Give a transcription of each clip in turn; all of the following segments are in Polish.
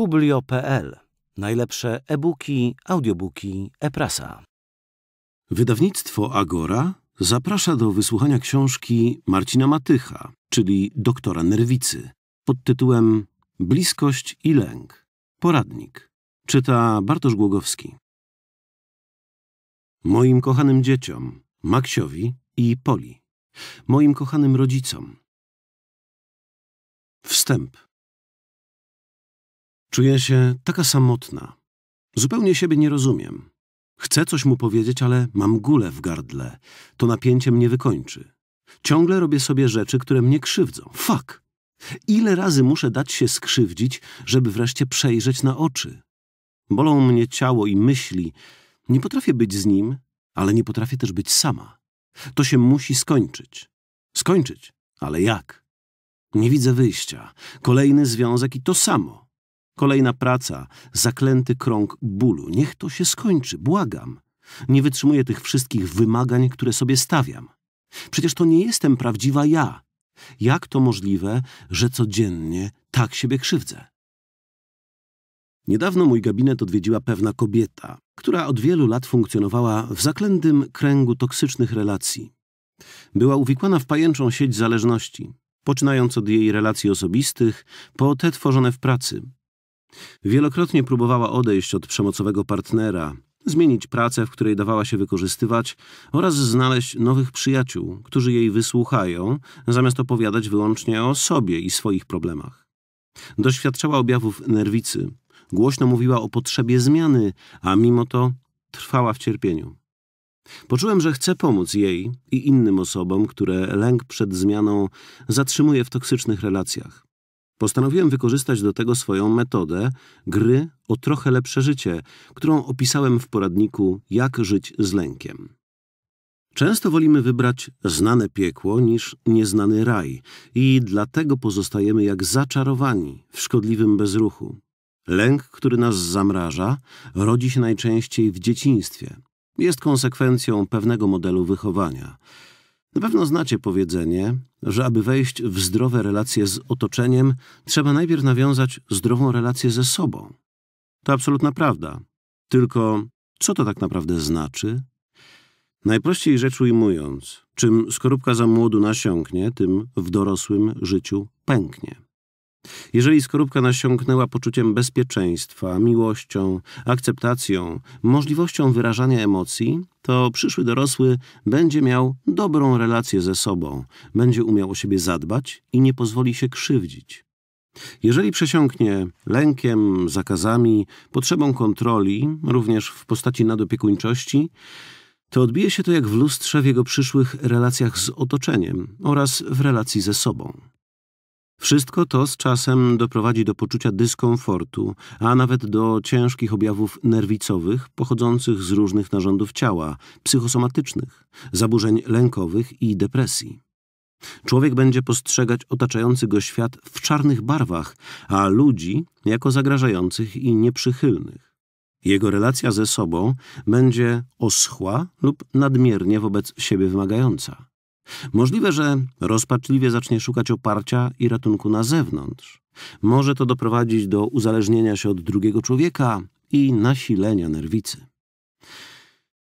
publio.pl. Najlepsze e-booki, audiobooki, e-prasa. Wydawnictwo Agora zaprasza do wysłuchania książki Marcina Matycha, czyli doktora nerwicy, pod tytułem Bliskość i lęk. Poradnik. Czyta Bartosz Głogowski. Moim kochanym dzieciom, Maksiowi i Poli. Moim kochanym rodzicom. Wstęp. Czuję się taka samotna. Zupełnie siebie nie rozumiem. Chcę coś mu powiedzieć, ale mam gulę w gardle. To napięcie mnie wykończy. Ciągle robię sobie rzeczy, które mnie krzywdzą. Fuck! Ile razy muszę dać się skrzywdzić, żeby wreszcie przejrzeć na oczy? Bolą mnie ciało i myśli. Nie potrafię być z nim, ale nie potrafię też być sama. To się musi skończyć. Skończyć, ale jak? Nie widzę wyjścia. Kolejny związek i to samo. Kolejna praca, zaklęty krąg bólu. Niech to się skończy, błagam. Nie wytrzymuję tych wszystkich wymagań, które sobie stawiam. Przecież to nie jestem prawdziwa ja. Jak to możliwe, że codziennie tak siebie krzywdzę? Niedawno mój gabinet odwiedziła pewna kobieta, która od wielu lat funkcjonowała w zaklętym kręgu toksycznych relacji. Była uwikłana w pajęczą sieć zależności, poczynając od jej relacji osobistych po te tworzone w pracy, Wielokrotnie próbowała odejść od przemocowego partnera, zmienić pracę, w której dawała się wykorzystywać oraz znaleźć nowych przyjaciół, którzy jej wysłuchają, zamiast opowiadać wyłącznie o sobie i swoich problemach. Doświadczała objawów nerwicy, głośno mówiła o potrzebie zmiany, a mimo to trwała w cierpieniu. Poczułem, że chcę pomóc jej i innym osobom, które lęk przed zmianą zatrzymuje w toksycznych relacjach. Postanowiłem wykorzystać do tego swoją metodę gry o trochę lepsze życie, którą opisałem w poradniku Jak żyć z lękiem. Często wolimy wybrać znane piekło niż nieznany raj i dlatego pozostajemy jak zaczarowani w szkodliwym bezruchu. Lęk, który nas zamraża, rodzi się najczęściej w dzieciństwie. Jest konsekwencją pewnego modelu wychowania. Na pewno znacie powiedzenie, że aby wejść w zdrowe relacje z otoczeniem, trzeba najpierw nawiązać zdrową relację ze sobą. To absolutna prawda. Tylko co to tak naprawdę znaczy? Najprościej rzecz ujmując, czym skorupka za młodu nasiąknie, tym w dorosłym życiu pęknie. Jeżeli skorupka nasiąknęła poczuciem bezpieczeństwa, miłością, akceptacją, możliwością wyrażania emocji, to przyszły dorosły będzie miał dobrą relację ze sobą, będzie umiał o siebie zadbać i nie pozwoli się krzywdzić. Jeżeli przesiąknie lękiem, zakazami, potrzebą kontroli, również w postaci nadopiekuńczości, to odbije się to jak w lustrze w jego przyszłych relacjach z otoczeniem oraz w relacji ze sobą. Wszystko to z czasem doprowadzi do poczucia dyskomfortu, a nawet do ciężkich objawów nerwicowych pochodzących z różnych narządów ciała, psychosomatycznych, zaburzeń lękowych i depresji. Człowiek będzie postrzegać otaczający go świat w czarnych barwach, a ludzi jako zagrażających i nieprzychylnych. Jego relacja ze sobą będzie oschła lub nadmiernie wobec siebie wymagająca. Możliwe, że rozpaczliwie zacznie szukać oparcia i ratunku na zewnątrz. Może to doprowadzić do uzależnienia się od drugiego człowieka i nasilenia nerwicy.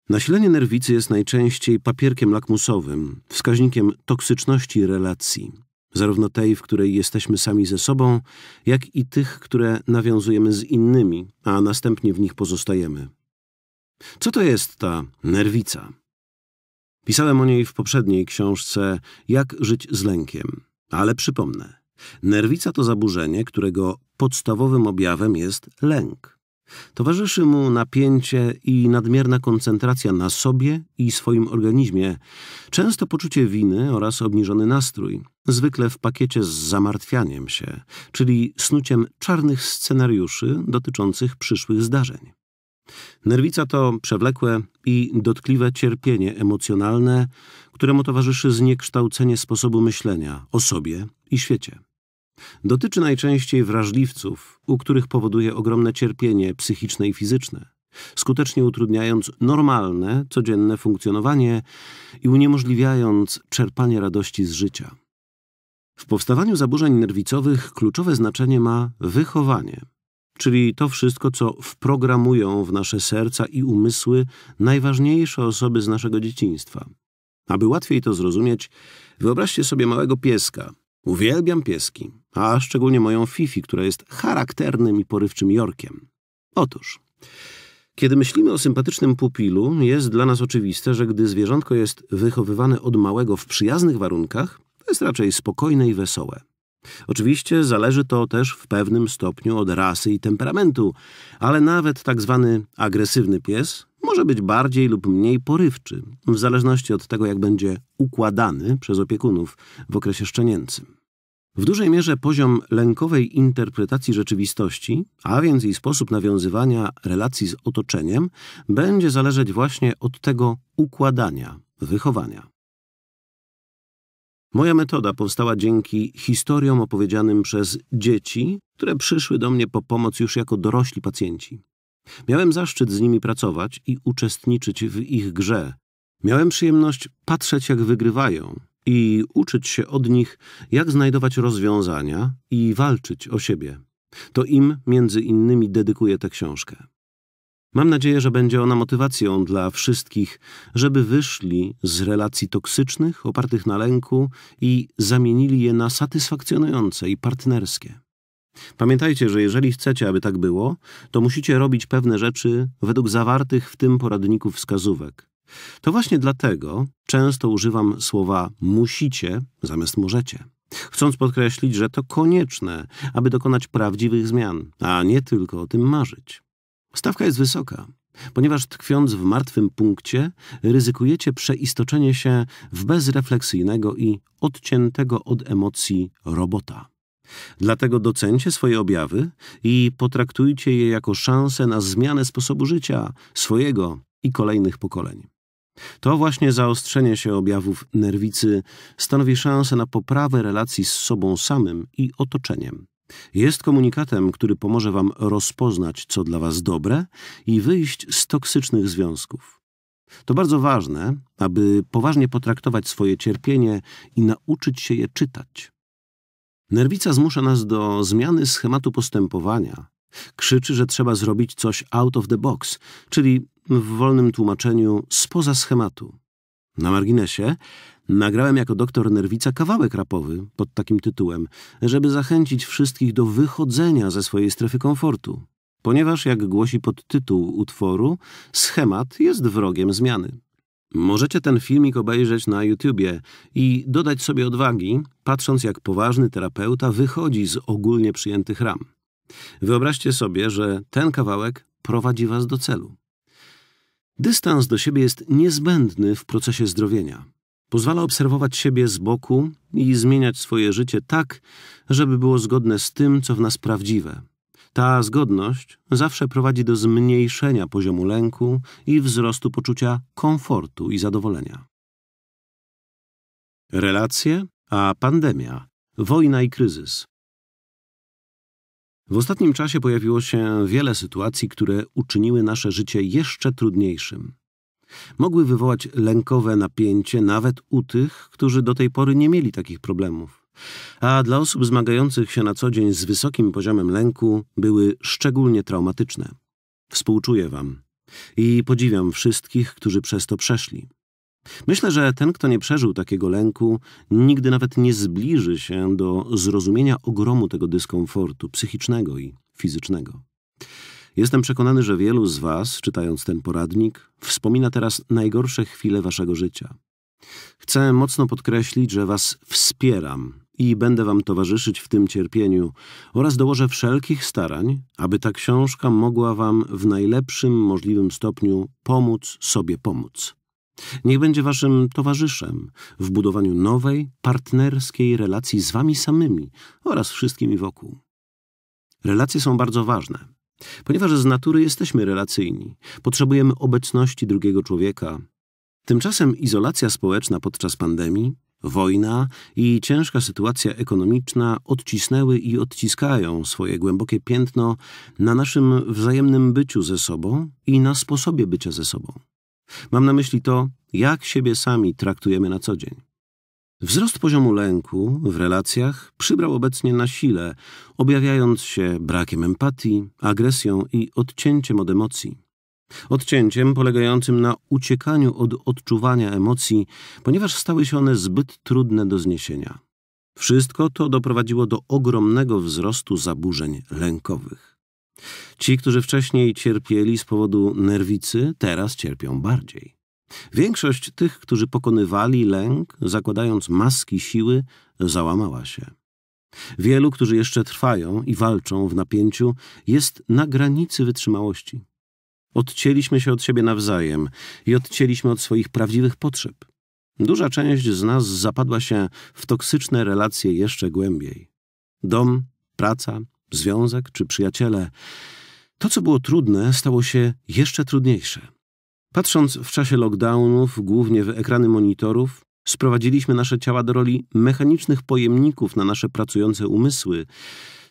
Nasilenie nerwicy jest najczęściej papierkiem lakmusowym, wskaźnikiem toksyczności relacji, zarówno tej, w której jesteśmy sami ze sobą, jak i tych, które nawiązujemy z innymi, a następnie w nich pozostajemy. Co to jest ta nerwica? Pisałem o niej w poprzedniej książce Jak żyć z lękiem, ale przypomnę. Nerwica to zaburzenie, którego podstawowym objawem jest lęk. Towarzyszy mu napięcie i nadmierna koncentracja na sobie i swoim organizmie, często poczucie winy oraz obniżony nastrój, zwykle w pakiecie z zamartwianiem się, czyli snuciem czarnych scenariuszy dotyczących przyszłych zdarzeń. Nerwica to przewlekłe i dotkliwe cierpienie emocjonalne, któremu towarzyszy zniekształcenie sposobu myślenia o sobie i świecie. Dotyczy najczęściej wrażliwców, u których powoduje ogromne cierpienie psychiczne i fizyczne, skutecznie utrudniając normalne, codzienne funkcjonowanie i uniemożliwiając czerpanie radości z życia. W powstawaniu zaburzeń nerwicowych kluczowe znaczenie ma wychowanie – czyli to wszystko, co wprogramują w nasze serca i umysły najważniejsze osoby z naszego dzieciństwa. Aby łatwiej to zrozumieć, wyobraźcie sobie małego pieska. Uwielbiam pieski, a szczególnie moją Fifi, która jest charakternym i porywczym Jorkiem. Otóż, kiedy myślimy o sympatycznym pupilu, jest dla nas oczywiste, że gdy zwierzątko jest wychowywane od małego w przyjaznych warunkach, to jest raczej spokojne i wesołe. Oczywiście zależy to też w pewnym stopniu od rasy i temperamentu, ale nawet tak zwany agresywny pies może być bardziej lub mniej porywczy, w zależności od tego, jak będzie układany przez opiekunów w okresie szczenięcym. W dużej mierze poziom lękowej interpretacji rzeczywistości, a więc i sposób nawiązywania relacji z otoczeniem, będzie zależeć właśnie od tego układania, wychowania. Moja metoda powstała dzięki historiom opowiedzianym przez dzieci, które przyszły do mnie po pomoc już jako dorośli pacjenci. Miałem zaszczyt z nimi pracować i uczestniczyć w ich grze. Miałem przyjemność patrzeć, jak wygrywają i uczyć się od nich, jak znajdować rozwiązania i walczyć o siebie. To im, między innymi, dedykuję tę książkę. Mam nadzieję, że będzie ona motywacją dla wszystkich, żeby wyszli z relacji toksycznych, opartych na lęku i zamienili je na satysfakcjonujące i partnerskie. Pamiętajcie, że jeżeli chcecie, aby tak było, to musicie robić pewne rzeczy według zawartych w tym poradniku wskazówek. To właśnie dlatego często używam słowa musicie zamiast możecie, chcąc podkreślić, że to konieczne, aby dokonać prawdziwych zmian, a nie tylko o tym marzyć. Stawka jest wysoka, ponieważ tkwiąc w martwym punkcie, ryzykujecie przeistoczenie się w bezrefleksyjnego i odciętego od emocji robota. Dlatego docencie swoje objawy i potraktujcie je jako szansę na zmianę sposobu życia swojego i kolejnych pokoleń. To właśnie zaostrzenie się objawów nerwicy stanowi szansę na poprawę relacji z sobą samym i otoczeniem. Jest komunikatem, który pomoże Wam rozpoznać, co dla Was dobre i wyjść z toksycznych związków. To bardzo ważne, aby poważnie potraktować swoje cierpienie i nauczyć się je czytać. Nerwica zmusza nas do zmiany schematu postępowania. Krzyczy, że trzeba zrobić coś out of the box, czyli w wolnym tłumaczeniu spoza schematu. Na marginesie nagrałem jako doktor Nerwica kawałek rapowy pod takim tytułem, żeby zachęcić wszystkich do wychodzenia ze swojej strefy komfortu, ponieważ, jak głosi podtytuł utworu, schemat jest wrogiem zmiany. Możecie ten filmik obejrzeć na YouTubie i dodać sobie odwagi, patrząc jak poważny terapeuta wychodzi z ogólnie przyjętych ram. Wyobraźcie sobie, że ten kawałek prowadzi was do celu. Dystans do siebie jest niezbędny w procesie zdrowienia. Pozwala obserwować siebie z boku i zmieniać swoje życie tak, żeby było zgodne z tym, co w nas prawdziwe. Ta zgodność zawsze prowadzi do zmniejszenia poziomu lęku i wzrostu poczucia komfortu i zadowolenia. Relacje, a pandemia, wojna i kryzys w ostatnim czasie pojawiło się wiele sytuacji, które uczyniły nasze życie jeszcze trudniejszym. Mogły wywołać lękowe napięcie nawet u tych, którzy do tej pory nie mieli takich problemów. A dla osób zmagających się na co dzień z wysokim poziomem lęku były szczególnie traumatyczne. Współczuję Wam i podziwiam wszystkich, którzy przez to przeszli. Myślę, że ten, kto nie przeżył takiego lęku, nigdy nawet nie zbliży się do zrozumienia ogromu tego dyskomfortu psychicznego i fizycznego. Jestem przekonany, że wielu z Was, czytając ten poradnik, wspomina teraz najgorsze chwile Waszego życia. Chcę mocno podkreślić, że Was wspieram i będę Wam towarzyszyć w tym cierpieniu oraz dołożę wszelkich starań, aby ta książka mogła Wam w najlepszym możliwym stopniu pomóc sobie pomóc. Niech będzie waszym towarzyszem w budowaniu nowej, partnerskiej relacji z wami samymi oraz wszystkimi wokół. Relacje są bardzo ważne, ponieważ z natury jesteśmy relacyjni, potrzebujemy obecności drugiego człowieka. Tymczasem izolacja społeczna podczas pandemii, wojna i ciężka sytuacja ekonomiczna odcisnęły i odciskają swoje głębokie piętno na naszym wzajemnym byciu ze sobą i na sposobie bycia ze sobą. Mam na myśli to, jak siebie sami traktujemy na co dzień. Wzrost poziomu lęku w relacjach przybrał obecnie na sile, objawiając się brakiem empatii, agresją i odcięciem od emocji. Odcięciem polegającym na uciekaniu od odczuwania emocji, ponieważ stały się one zbyt trudne do zniesienia. Wszystko to doprowadziło do ogromnego wzrostu zaburzeń lękowych. Ci, którzy wcześniej cierpieli z powodu nerwicy, teraz cierpią bardziej. Większość tych, którzy pokonywali lęk, zakładając maski siły, załamała się. Wielu, którzy jeszcze trwają i walczą w napięciu, jest na granicy wytrzymałości. Odcięliśmy się od siebie nawzajem i odcięliśmy od swoich prawdziwych potrzeb. Duża część z nas zapadła się w toksyczne relacje jeszcze głębiej. Dom, praca, związek czy przyjaciele. To, co było trudne, stało się jeszcze trudniejsze. Patrząc w czasie lockdownów, głównie w ekrany monitorów, sprowadziliśmy nasze ciała do roli mechanicznych pojemników na nasze pracujące umysły.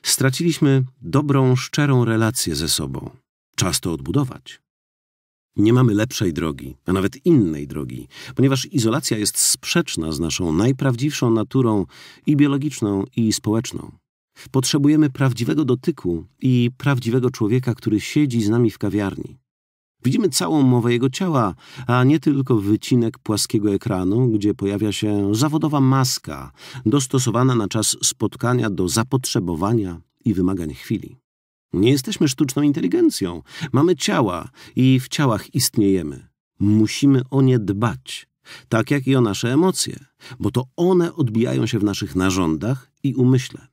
Straciliśmy dobrą, szczerą relację ze sobą. Czas to odbudować. Nie mamy lepszej drogi, a nawet innej drogi, ponieważ izolacja jest sprzeczna z naszą najprawdziwszą naturą i biologiczną, i społeczną. Potrzebujemy prawdziwego dotyku i prawdziwego człowieka, który siedzi z nami w kawiarni. Widzimy całą mowę jego ciała, a nie tylko wycinek płaskiego ekranu, gdzie pojawia się zawodowa maska, dostosowana na czas spotkania do zapotrzebowania i wymagań chwili. Nie jesteśmy sztuczną inteligencją. Mamy ciała i w ciałach istniejemy. Musimy o nie dbać, tak jak i o nasze emocje, bo to one odbijają się w naszych narządach i umyśle.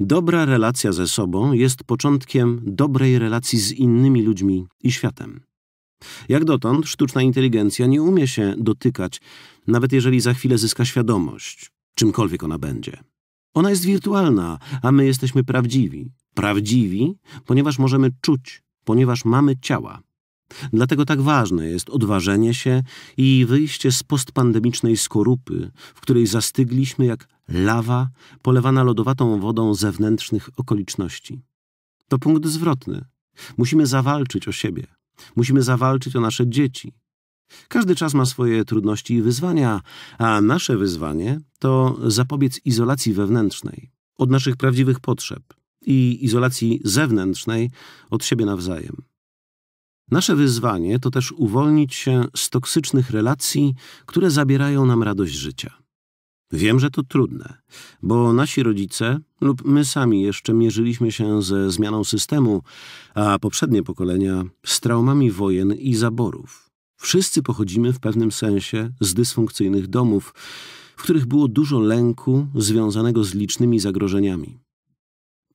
Dobra relacja ze sobą jest początkiem dobrej relacji z innymi ludźmi i światem. Jak dotąd sztuczna inteligencja nie umie się dotykać, nawet jeżeli za chwilę zyska świadomość, czymkolwiek ona będzie. Ona jest wirtualna, a my jesteśmy prawdziwi. Prawdziwi, ponieważ możemy czuć, ponieważ mamy ciała. Dlatego tak ważne jest odważenie się i wyjście z postpandemicznej skorupy, w której zastygliśmy jak lawa polewana lodowatą wodą zewnętrznych okoliczności. To punkt zwrotny. Musimy zawalczyć o siebie. Musimy zawalczyć o nasze dzieci. Każdy czas ma swoje trudności i wyzwania, a nasze wyzwanie to zapobiec izolacji wewnętrznej od naszych prawdziwych potrzeb i izolacji zewnętrznej od siebie nawzajem. Nasze wyzwanie to też uwolnić się z toksycznych relacji, które zabierają nam radość życia. Wiem, że to trudne, bo nasi rodzice lub my sami jeszcze mierzyliśmy się ze zmianą systemu, a poprzednie pokolenia z traumami wojen i zaborów. Wszyscy pochodzimy w pewnym sensie z dysfunkcyjnych domów, w których było dużo lęku związanego z licznymi zagrożeniami.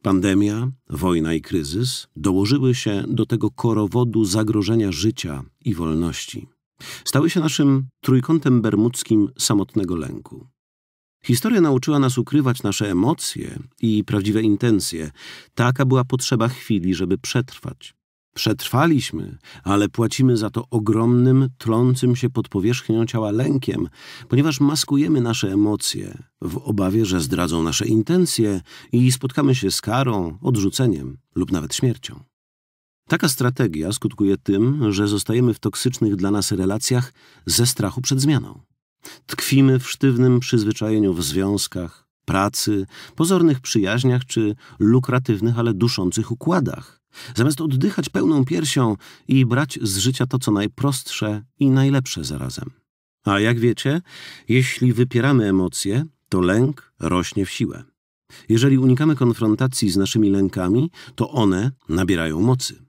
Pandemia, wojna i kryzys dołożyły się do tego korowodu zagrożenia życia i wolności. Stały się naszym trójkątem bermudzkim samotnego lęku. Historia nauczyła nas ukrywać nasze emocje i prawdziwe intencje. Taka była potrzeba chwili, żeby przetrwać. Przetrwaliśmy, ale płacimy za to ogromnym, trącym się pod powierzchnią ciała lękiem, ponieważ maskujemy nasze emocje w obawie, że zdradzą nasze intencje i spotkamy się z karą, odrzuceniem lub nawet śmiercią. Taka strategia skutkuje tym, że zostajemy w toksycznych dla nas relacjach ze strachu przed zmianą. Tkwimy w sztywnym przyzwyczajeniu w związkach, pracy, pozornych przyjaźniach czy lukratywnych, ale duszących układach Zamiast oddychać pełną piersią i brać z życia to, co najprostsze i najlepsze zarazem. A jak wiecie, jeśli wypieramy emocje, to lęk rośnie w siłę. Jeżeli unikamy konfrontacji z naszymi lękami, to one nabierają mocy.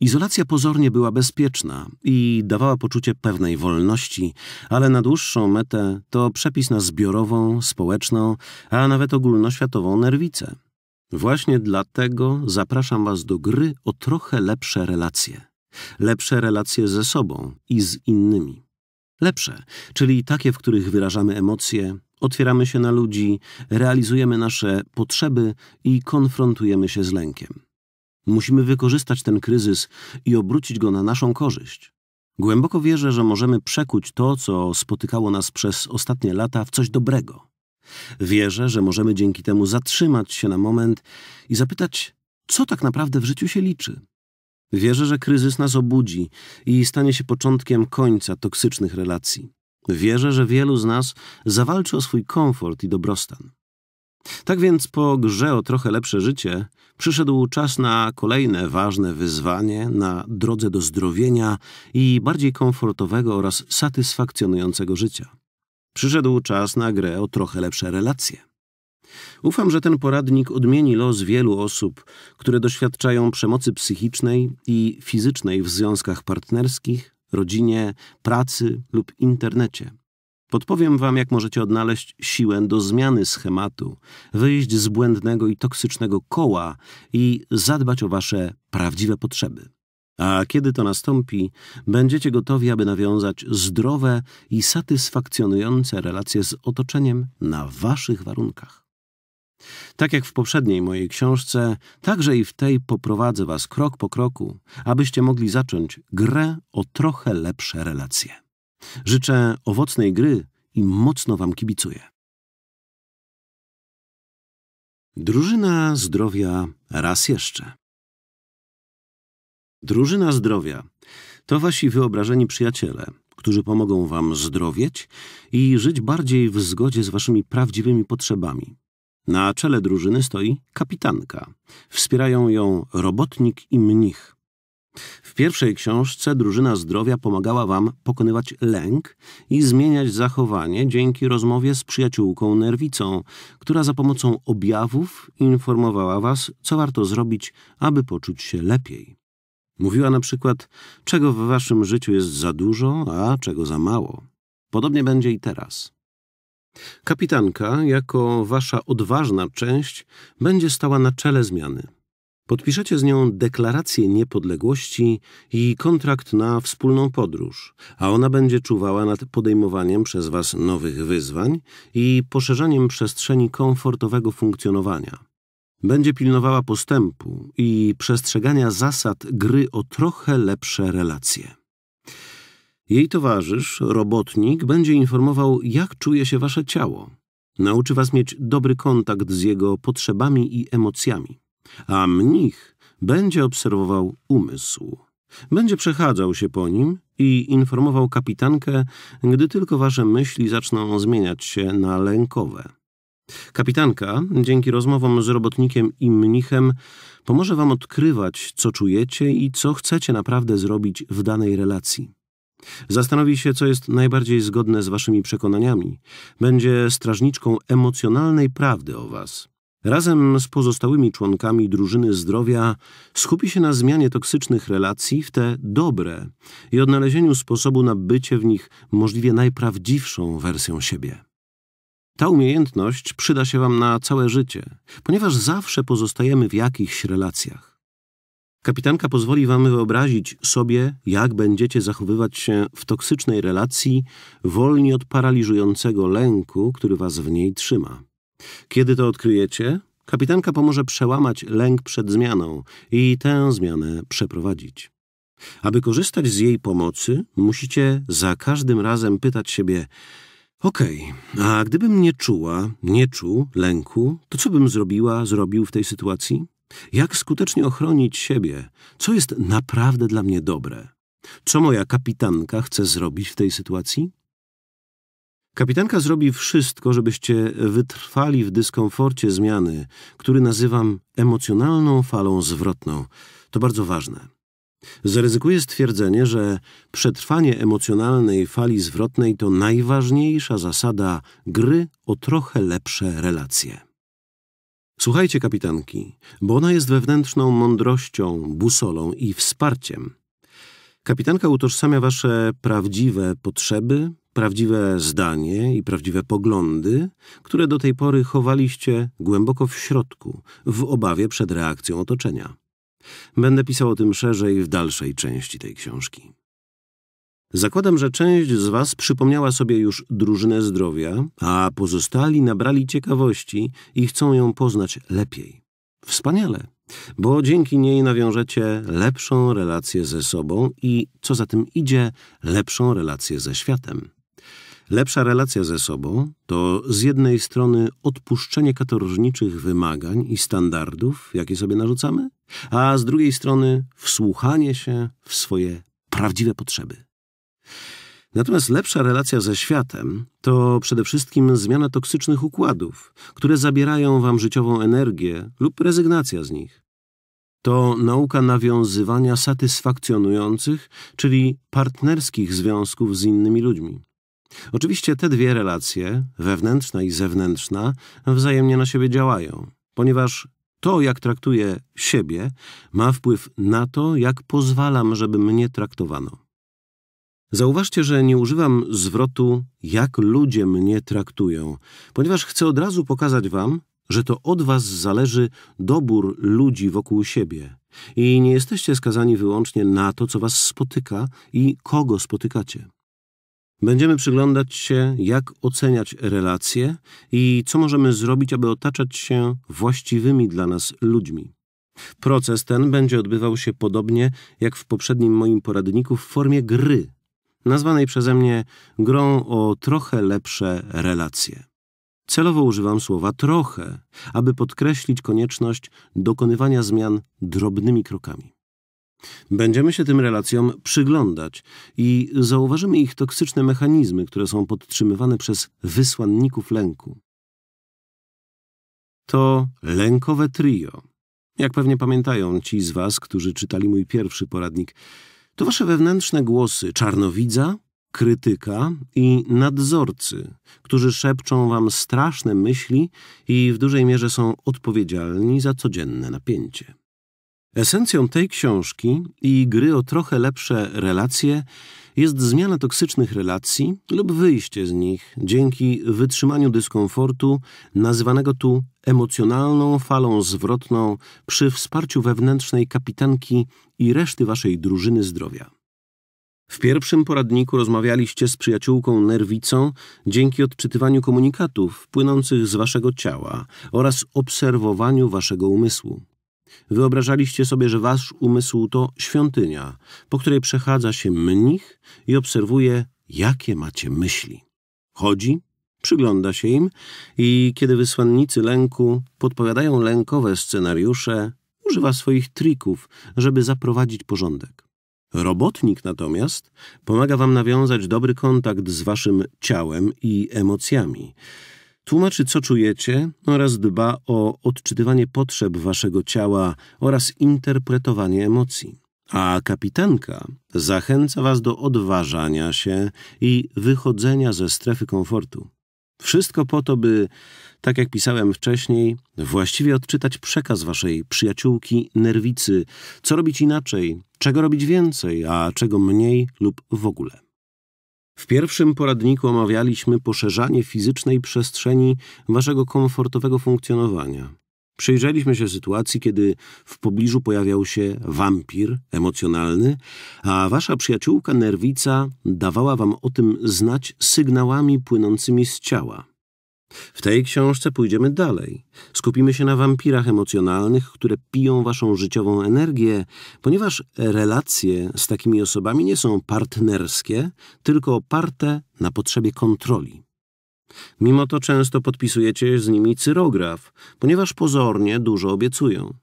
Izolacja pozornie była bezpieczna i dawała poczucie pewnej wolności, ale na dłuższą metę to przepis na zbiorową, społeczną, a nawet ogólnoświatową nerwicę. Właśnie dlatego zapraszam Was do gry o trochę lepsze relacje. Lepsze relacje ze sobą i z innymi. Lepsze, czyli takie, w których wyrażamy emocje, otwieramy się na ludzi, realizujemy nasze potrzeby i konfrontujemy się z lękiem. Musimy wykorzystać ten kryzys i obrócić go na naszą korzyść. Głęboko wierzę, że możemy przekuć to, co spotykało nas przez ostatnie lata, w coś dobrego. Wierzę, że możemy dzięki temu zatrzymać się na moment i zapytać, co tak naprawdę w życiu się liczy. Wierzę, że kryzys nas obudzi i stanie się początkiem końca toksycznych relacji. Wierzę, że wielu z nas zawalczy o swój komfort i dobrostan. Tak więc po grze o trochę lepsze życie przyszedł czas na kolejne ważne wyzwanie na drodze do zdrowienia i bardziej komfortowego oraz satysfakcjonującego życia. Przyszedł czas na grę o trochę lepsze relacje. Ufam, że ten poradnik odmieni los wielu osób, które doświadczają przemocy psychicznej i fizycznej w związkach partnerskich, rodzinie, pracy lub internecie. Podpowiem Wam, jak możecie odnaleźć siłę do zmiany schematu, wyjść z błędnego i toksycznego koła i zadbać o Wasze prawdziwe potrzeby. A kiedy to nastąpi, będziecie gotowi, aby nawiązać zdrowe i satysfakcjonujące relacje z otoczeniem na waszych warunkach. Tak jak w poprzedniej mojej książce, także i w tej poprowadzę was krok po kroku, abyście mogli zacząć grę o trochę lepsze relacje. Życzę owocnej gry i mocno wam kibicuję. Drużyna zdrowia raz jeszcze. Drużyna zdrowia to wasi wyobrażeni przyjaciele, którzy pomogą wam zdrowieć i żyć bardziej w zgodzie z waszymi prawdziwymi potrzebami. Na czele drużyny stoi kapitanka. Wspierają ją robotnik i mnich. W pierwszej książce drużyna zdrowia pomagała wam pokonywać lęk i zmieniać zachowanie dzięki rozmowie z przyjaciółką nerwicą, która za pomocą objawów informowała was, co warto zrobić, aby poczuć się lepiej. Mówiła na przykład, czego w waszym życiu jest za dużo, a czego za mało. Podobnie będzie i teraz. Kapitanka, jako wasza odważna część, będzie stała na czele zmiany. Podpiszecie z nią deklarację niepodległości i kontrakt na wspólną podróż, a ona będzie czuwała nad podejmowaniem przez was nowych wyzwań i poszerzaniem przestrzeni komfortowego funkcjonowania będzie pilnowała postępu i przestrzegania zasad gry o trochę lepsze relacje. Jej towarzysz, robotnik, będzie informował, jak czuje się wasze ciało. Nauczy was mieć dobry kontakt z jego potrzebami i emocjami. A mnich będzie obserwował umysł. Będzie przechadzał się po nim i informował kapitankę, gdy tylko wasze myśli zaczną zmieniać się na lękowe. Kapitanka, dzięki rozmowom z robotnikiem i mnichem, pomoże Wam odkrywać, co czujecie i co chcecie naprawdę zrobić w danej relacji. Zastanowi się, co jest najbardziej zgodne z Waszymi przekonaniami. Będzie strażniczką emocjonalnej prawdy o Was. Razem z pozostałymi członkami drużyny zdrowia skupi się na zmianie toksycznych relacji w te dobre i odnalezieniu sposobu na bycie w nich możliwie najprawdziwszą wersją siebie. Ta umiejętność przyda się Wam na całe życie, ponieważ zawsze pozostajemy w jakichś relacjach. Kapitanka pozwoli Wam wyobrazić sobie, jak będziecie zachowywać się w toksycznej relacji, wolni od paraliżującego lęku, który Was w niej trzyma. Kiedy to odkryjecie, kapitanka pomoże przełamać lęk przed zmianą i tę zmianę przeprowadzić. Aby korzystać z jej pomocy, musicie za każdym razem pytać siebie, Okej, okay. a gdybym nie czuła, nie czuł lęku, to co bym zrobiła, zrobił w tej sytuacji? Jak skutecznie ochronić siebie? Co jest naprawdę dla mnie dobre? Co moja kapitanka chce zrobić w tej sytuacji? Kapitanka zrobi wszystko, żebyście wytrwali w dyskomforcie zmiany, który nazywam emocjonalną falą zwrotną. To bardzo ważne. Zaryzykuję stwierdzenie, że przetrwanie emocjonalnej fali zwrotnej to najważniejsza zasada gry o trochę lepsze relacje. Słuchajcie kapitanki, bo ona jest wewnętrzną mądrością, busolą i wsparciem. Kapitanka utożsamia wasze prawdziwe potrzeby, prawdziwe zdanie i prawdziwe poglądy, które do tej pory chowaliście głęboko w środku, w obawie przed reakcją otoczenia. Będę pisał o tym szerzej w dalszej części tej książki. Zakładam, że część z Was przypomniała sobie już drużynę zdrowia, a pozostali nabrali ciekawości i chcą ją poznać lepiej. Wspaniale, bo dzięki niej nawiążecie lepszą relację ze sobą i, co za tym idzie, lepszą relację ze światem. Lepsza relacja ze sobą to z jednej strony odpuszczenie katorżniczych wymagań i standardów, jakie sobie narzucamy, a z drugiej strony wsłuchanie się w swoje prawdziwe potrzeby. Natomiast lepsza relacja ze światem to przede wszystkim zmiana toksycznych układów, które zabierają wam życiową energię lub rezygnacja z nich. To nauka nawiązywania satysfakcjonujących, czyli partnerskich związków z innymi ludźmi. Oczywiście te dwie relacje, wewnętrzna i zewnętrzna, wzajemnie na siebie działają, ponieważ to, jak traktuję siebie, ma wpływ na to, jak pozwalam, żeby mnie traktowano. Zauważcie, że nie używam zwrotu jak ludzie mnie traktują, ponieważ chcę od razu pokazać wam, że to od was zależy dobór ludzi wokół siebie i nie jesteście skazani wyłącznie na to, co was spotyka i kogo spotykacie. Będziemy przyglądać się, jak oceniać relacje i co możemy zrobić, aby otaczać się właściwymi dla nas ludźmi. Proces ten będzie odbywał się podobnie jak w poprzednim moim poradniku w formie gry, nazwanej przeze mnie grą o trochę lepsze relacje. Celowo używam słowa trochę, aby podkreślić konieczność dokonywania zmian drobnymi krokami. Będziemy się tym relacjom przyglądać i zauważymy ich toksyczne mechanizmy, które są podtrzymywane przez wysłanników lęku. To lękowe trio. Jak pewnie pamiętają ci z Was, którzy czytali mój pierwszy poradnik, to wasze wewnętrzne głosy czarnowidza, krytyka i nadzorcy, którzy szepczą wam straszne myśli i w dużej mierze są odpowiedzialni za codzienne napięcie. Esencją tej książki i gry o trochę lepsze relacje jest zmiana toksycznych relacji lub wyjście z nich dzięki wytrzymaniu dyskomfortu, nazywanego tu emocjonalną falą zwrotną przy wsparciu wewnętrznej kapitanki i reszty waszej drużyny zdrowia. W pierwszym poradniku rozmawialiście z przyjaciółką nerwicą dzięki odczytywaniu komunikatów płynących z waszego ciała oraz obserwowaniu waszego umysłu. Wyobrażaliście sobie, że wasz umysł to świątynia, po której przechadza się mnich i obserwuje, jakie macie myśli. Chodzi, przygląda się im i kiedy wysłannicy lęku podpowiadają lękowe scenariusze, używa swoich trików, żeby zaprowadzić porządek. Robotnik natomiast pomaga wam nawiązać dobry kontakt z waszym ciałem i emocjami tłumaczy, co czujecie, oraz dba o odczytywanie potrzeb waszego ciała oraz interpretowanie emocji. A kapitanka zachęca was do odważania się i wychodzenia ze strefy komfortu. Wszystko po to, by, tak jak pisałem wcześniej, właściwie odczytać przekaz waszej przyjaciółki nerwicy, co robić inaczej, czego robić więcej, a czego mniej lub w ogóle. W pierwszym poradniku omawialiśmy poszerzanie fizycznej przestrzeni waszego komfortowego funkcjonowania. Przyjrzeliśmy się sytuacji, kiedy w pobliżu pojawiał się wampir emocjonalny, a wasza przyjaciółka nerwica dawała wam o tym znać sygnałami płynącymi z ciała. W tej książce pójdziemy dalej. Skupimy się na wampirach emocjonalnych, które piją waszą życiową energię, ponieważ relacje z takimi osobami nie są partnerskie, tylko oparte na potrzebie kontroli. Mimo to często podpisujecie z nimi cyrograf, ponieważ pozornie dużo obiecują.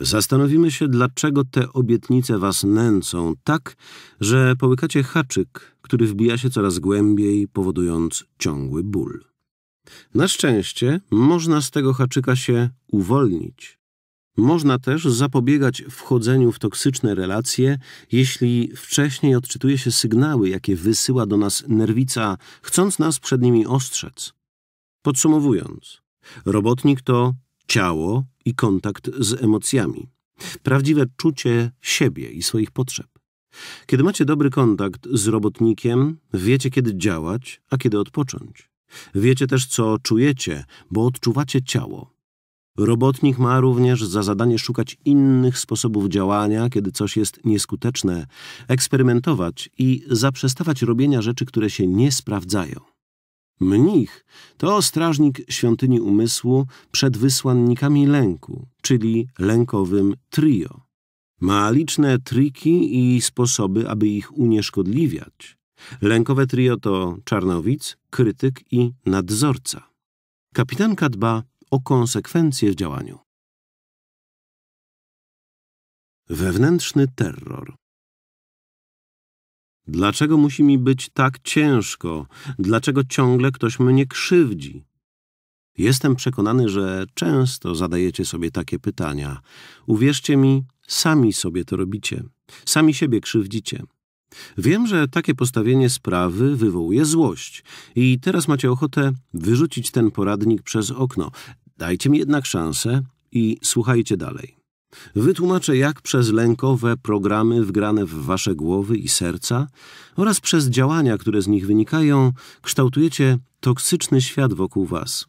Zastanowimy się, dlaczego te obietnice was nęcą tak, że połykacie haczyk, który wbija się coraz głębiej, powodując ciągły ból. Na szczęście można z tego haczyka się uwolnić. Można też zapobiegać wchodzeniu w toksyczne relacje, jeśli wcześniej odczytuje się sygnały, jakie wysyła do nas nerwica, chcąc nas przed nimi ostrzec. Podsumowując, robotnik to ciało i kontakt z emocjami, prawdziwe czucie siebie i swoich potrzeb. Kiedy macie dobry kontakt z robotnikiem, wiecie kiedy działać, a kiedy odpocząć. Wiecie też, co czujecie, bo odczuwacie ciało. Robotnik ma również za zadanie szukać innych sposobów działania, kiedy coś jest nieskuteczne, eksperymentować i zaprzestawać robienia rzeczy, które się nie sprawdzają. Mnich to strażnik świątyni umysłu przed wysłannikami lęku, czyli lękowym trio. Ma liczne triki i sposoby, aby ich unieszkodliwiać. Lękowe trio to Czarnowic, krytyk i nadzorca. Kapitanka dba o konsekwencje w działaniu. Wewnętrzny terror. Dlaczego musi mi być tak ciężko? Dlaczego ciągle ktoś mnie krzywdzi? Jestem przekonany, że często zadajecie sobie takie pytania. Uwierzcie mi, sami sobie to robicie. Sami siebie krzywdzicie. Wiem, że takie postawienie sprawy wywołuje złość i teraz macie ochotę wyrzucić ten poradnik przez okno. Dajcie mi jednak szansę i słuchajcie dalej. Wytłumaczę, jak przez lękowe programy wgrane w wasze głowy i serca oraz przez działania, które z nich wynikają, kształtujecie toksyczny świat wokół was.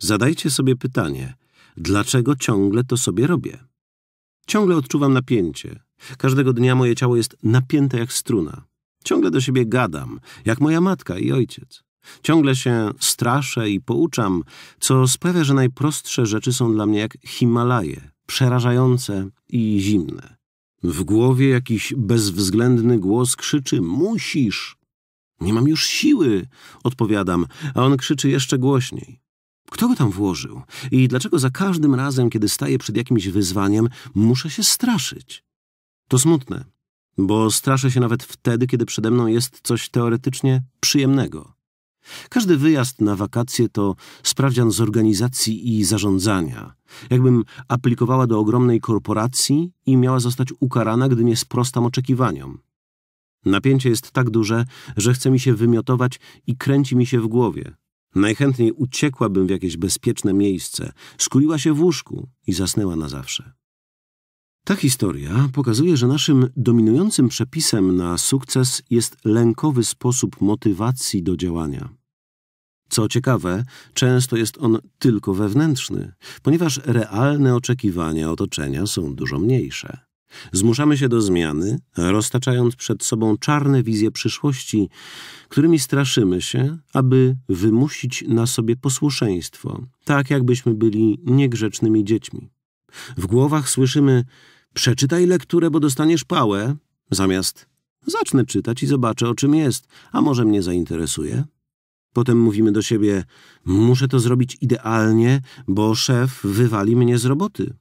Zadajcie sobie pytanie, dlaczego ciągle to sobie robię? Ciągle odczuwam napięcie, Każdego dnia moje ciało jest napięte jak struna. Ciągle do siebie gadam, jak moja matka i ojciec. Ciągle się straszę i pouczam, co sprawia, że najprostsze rzeczy są dla mnie jak Himalaje, przerażające i zimne. W głowie jakiś bezwzględny głos krzyczy: Musisz! Nie mam już siły, odpowiadam, a on krzyczy jeszcze głośniej. Kto go tam włożył? I dlaczego za każdym razem, kiedy staję przed jakimś wyzwaniem, muszę się straszyć? To smutne, bo straszę się nawet wtedy, kiedy przede mną jest coś teoretycznie przyjemnego. Każdy wyjazd na wakacje to sprawdzian z organizacji i zarządzania. Jakbym aplikowała do ogromnej korporacji i miała zostać ukarana, gdy nie sprostam oczekiwaniom. Napięcie jest tak duże, że chce mi się wymiotować i kręci mi się w głowie. Najchętniej uciekłabym w jakieś bezpieczne miejsce, skuliła się w łóżku i zasnęła na zawsze. Ta historia pokazuje, że naszym dominującym przepisem na sukces jest lękowy sposób motywacji do działania. Co ciekawe, często jest on tylko wewnętrzny, ponieważ realne oczekiwania otoczenia są dużo mniejsze. Zmuszamy się do zmiany, roztaczając przed sobą czarne wizje przyszłości, którymi straszymy się, aby wymusić na sobie posłuszeństwo, tak jakbyśmy byli niegrzecznymi dziećmi. W głowach słyszymy Przeczytaj lekturę, bo dostaniesz pałę, zamiast zacznę czytać i zobaczę, o czym jest, a może mnie zainteresuje. Potem mówimy do siebie, muszę to zrobić idealnie, bo szef wywali mnie z roboty.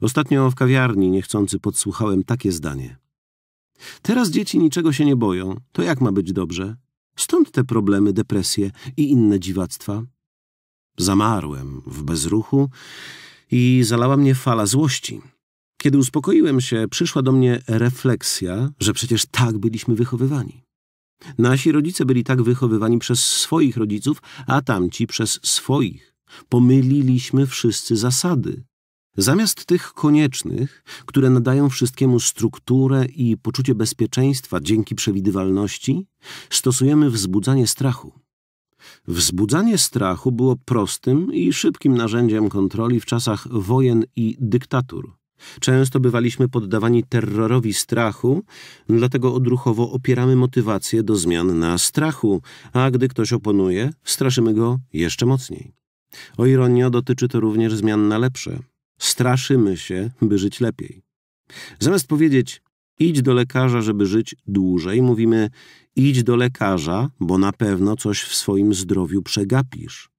Ostatnio w kawiarni niechcący podsłuchałem takie zdanie. Teraz dzieci niczego się nie boją, to jak ma być dobrze? Stąd te problemy, depresje i inne dziwactwa. Zamarłem w bezruchu i zalała mnie fala złości. Kiedy uspokoiłem się, przyszła do mnie refleksja, że przecież tak byliśmy wychowywani. Nasi rodzice byli tak wychowywani przez swoich rodziców, a tamci przez swoich. Pomyliliśmy wszyscy zasady. Zamiast tych koniecznych, które nadają wszystkiemu strukturę i poczucie bezpieczeństwa dzięki przewidywalności, stosujemy wzbudzanie strachu. Wzbudzanie strachu było prostym i szybkim narzędziem kontroli w czasach wojen i dyktatur. Często bywaliśmy poddawani terrorowi strachu, dlatego odruchowo opieramy motywację do zmian na strachu, a gdy ktoś oponuje, straszymy go jeszcze mocniej. O ironio dotyczy to również zmian na lepsze. Straszymy się, by żyć lepiej. Zamiast powiedzieć idź do lekarza, żeby żyć dłużej, mówimy idź do lekarza, bo na pewno coś w swoim zdrowiu przegapisz.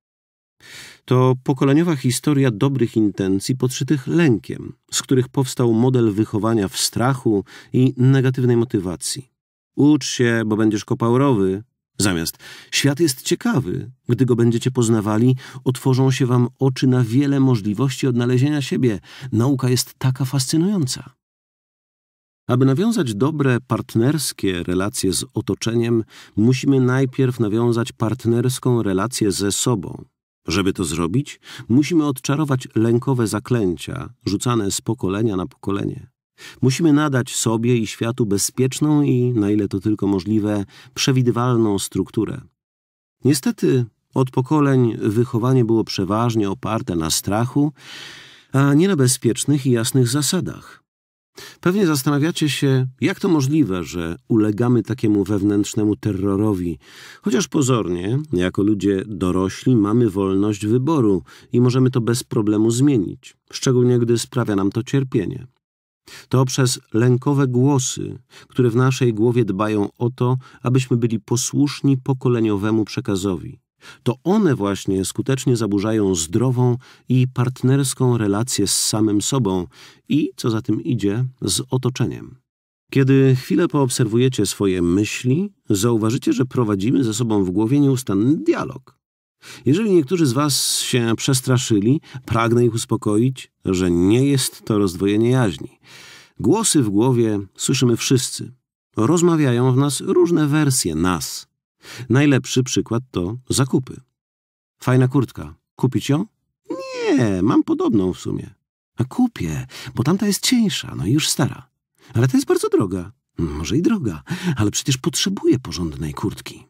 To pokoleniowa historia dobrych intencji podszytych lękiem, z których powstał model wychowania w strachu i negatywnej motywacji. Ucz się, bo będziesz kopał rowy. Zamiast świat jest ciekawy, gdy go będziecie poznawali, otworzą się wam oczy na wiele możliwości odnalezienia siebie. Nauka jest taka fascynująca. Aby nawiązać dobre partnerskie relacje z otoczeniem, musimy najpierw nawiązać partnerską relację ze sobą. Żeby to zrobić, musimy odczarować lękowe zaklęcia rzucane z pokolenia na pokolenie. Musimy nadać sobie i światu bezpieczną i, na ile to tylko możliwe, przewidywalną strukturę. Niestety, od pokoleń wychowanie było przeważnie oparte na strachu, a nie na bezpiecznych i jasnych zasadach. Pewnie zastanawiacie się, jak to możliwe, że ulegamy takiemu wewnętrznemu terrorowi, chociaż pozornie, jako ludzie dorośli, mamy wolność wyboru i możemy to bez problemu zmienić, szczególnie gdy sprawia nam to cierpienie. To przez lękowe głosy, które w naszej głowie dbają o to, abyśmy byli posłuszni pokoleniowemu przekazowi. To one właśnie skutecznie zaburzają zdrową i partnerską relację z samym sobą i, co za tym idzie, z otoczeniem. Kiedy chwilę poobserwujecie swoje myśli, zauważycie, że prowadzimy ze sobą w głowie nieustanny dialog. Jeżeli niektórzy z Was się przestraszyli, pragnę ich uspokoić, że nie jest to rozdwojenie jaźni. Głosy w głowie słyszymy wszyscy. Rozmawiają w nas różne wersje nas – Najlepszy przykład to zakupy. Fajna kurtka. Kupić ją? Nie, mam podobną w sumie. A kupię, bo tamta jest cieńsza, no i już stara. Ale ta jest bardzo droga. Może i droga, ale przecież potrzebuję porządnej kurtki.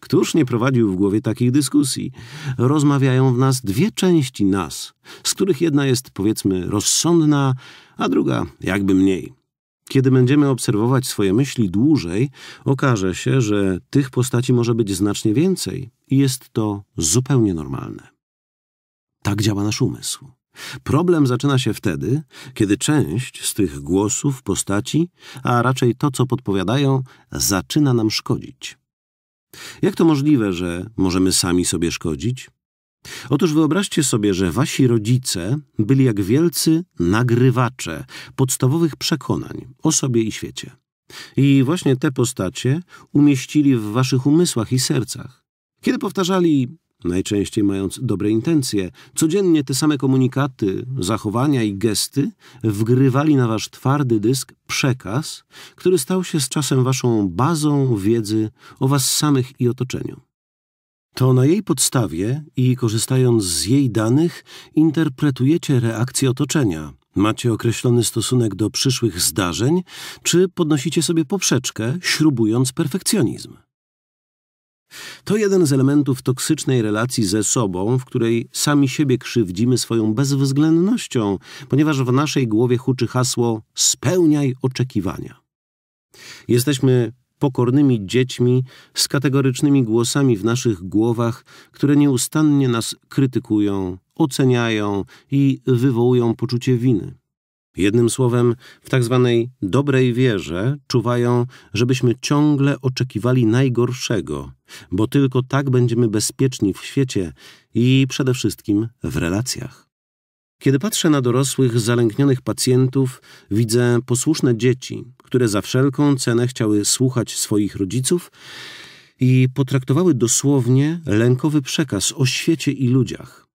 Któż nie prowadził w głowie takich dyskusji? Rozmawiają w nas dwie części nas, z których jedna jest, powiedzmy, rozsądna, a druga jakby mniej. Kiedy będziemy obserwować swoje myśli dłużej, okaże się, że tych postaci może być znacznie więcej i jest to zupełnie normalne. Tak działa nasz umysł. Problem zaczyna się wtedy, kiedy część z tych głosów, postaci, a raczej to, co podpowiadają, zaczyna nam szkodzić. Jak to możliwe, że możemy sami sobie szkodzić? Otóż wyobraźcie sobie, że wasi rodzice byli jak wielcy nagrywacze podstawowych przekonań o sobie i świecie. I właśnie te postacie umieścili w waszych umysłach i sercach. Kiedy powtarzali, najczęściej mając dobre intencje, codziennie te same komunikaty, zachowania i gesty, wgrywali na wasz twardy dysk przekaz, który stał się z czasem waszą bazą wiedzy o was samych i otoczeniu to na jej podstawie i korzystając z jej danych interpretujecie reakcję otoczenia. Macie określony stosunek do przyszłych zdarzeń, czy podnosicie sobie poprzeczkę, śrubując perfekcjonizm. To jeden z elementów toksycznej relacji ze sobą, w której sami siebie krzywdzimy swoją bezwzględnością, ponieważ w naszej głowie huczy hasło spełniaj oczekiwania. Jesteśmy pokornymi dziećmi z kategorycznymi głosami w naszych głowach, które nieustannie nas krytykują, oceniają i wywołują poczucie winy. Jednym słowem, w tak zwanej dobrej wierze czuwają, żebyśmy ciągle oczekiwali najgorszego, bo tylko tak będziemy bezpieczni w świecie i przede wszystkim w relacjach. Kiedy patrzę na dorosłych, zalęknionych pacjentów, widzę posłuszne dzieci, które za wszelką cenę chciały słuchać swoich rodziców i potraktowały dosłownie lękowy przekaz o świecie i ludziach.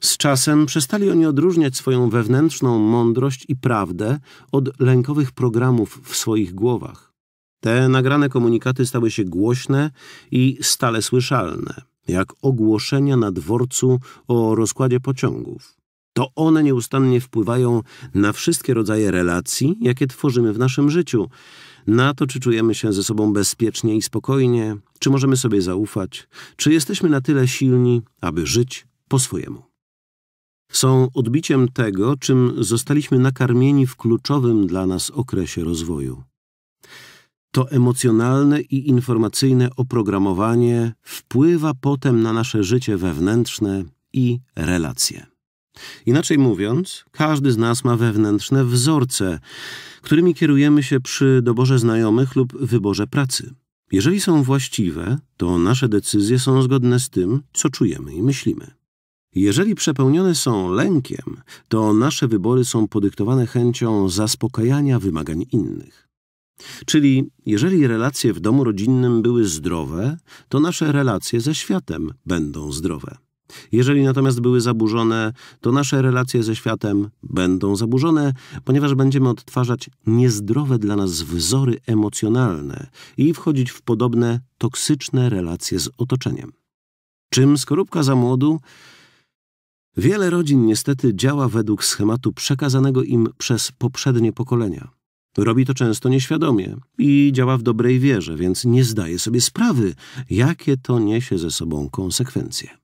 Z czasem przestali oni odróżniać swoją wewnętrzną mądrość i prawdę od lękowych programów w swoich głowach. Te nagrane komunikaty stały się głośne i stale słyszalne, jak ogłoszenia na dworcu o rozkładzie pociągów to one nieustannie wpływają na wszystkie rodzaje relacji, jakie tworzymy w naszym życiu, na to, czy czujemy się ze sobą bezpiecznie i spokojnie, czy możemy sobie zaufać, czy jesteśmy na tyle silni, aby żyć po swojemu. Są odbiciem tego, czym zostaliśmy nakarmieni w kluczowym dla nas okresie rozwoju. To emocjonalne i informacyjne oprogramowanie wpływa potem na nasze życie wewnętrzne i relacje. Inaczej mówiąc, każdy z nas ma wewnętrzne wzorce, którymi kierujemy się przy doborze znajomych lub wyborze pracy. Jeżeli są właściwe, to nasze decyzje są zgodne z tym, co czujemy i myślimy. Jeżeli przepełnione są lękiem, to nasze wybory są podyktowane chęcią zaspokajania wymagań innych. Czyli jeżeli relacje w domu rodzinnym były zdrowe, to nasze relacje ze światem będą zdrowe. Jeżeli natomiast były zaburzone, to nasze relacje ze światem będą zaburzone, ponieważ będziemy odtwarzać niezdrowe dla nas wzory emocjonalne i wchodzić w podobne toksyczne relacje z otoczeniem. Czym skorupka za młodu? Wiele rodzin niestety działa według schematu przekazanego im przez poprzednie pokolenia. Robi to często nieświadomie i działa w dobrej wierze, więc nie zdaje sobie sprawy, jakie to niesie ze sobą konsekwencje.